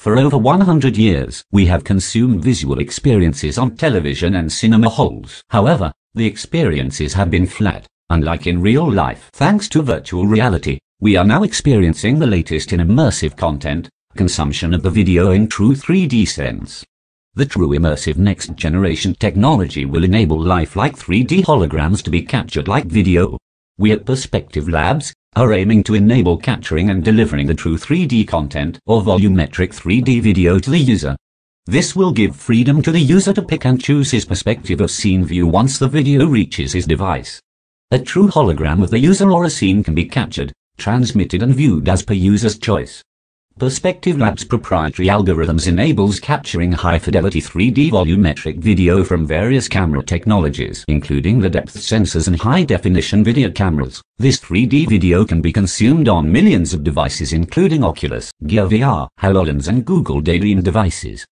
For over 100 years, we have consumed visual experiences on television and cinema halls. However, the experiences have been flat, unlike in real life. Thanks to virtual reality, we are now experiencing the latest in immersive content, consumption of the video in true 3D sense. The true immersive next generation technology will enable lifelike 3D holograms to be captured like video, we at Perspective Labs are aiming to enable capturing and delivering the true 3D content or volumetric 3D video to the user. This will give freedom to the user to pick and choose his perspective of scene view once the video reaches his device. A true hologram of the user or a scene can be captured, transmitted and viewed as per user's choice. Perspective Labs' proprietary algorithms enables capturing high-fidelity 3D volumetric video from various camera technologies, including the depth sensors and high-definition video cameras. This 3D video can be consumed on millions of devices including Oculus, Gear VR, HoloLens and Google Daydream devices.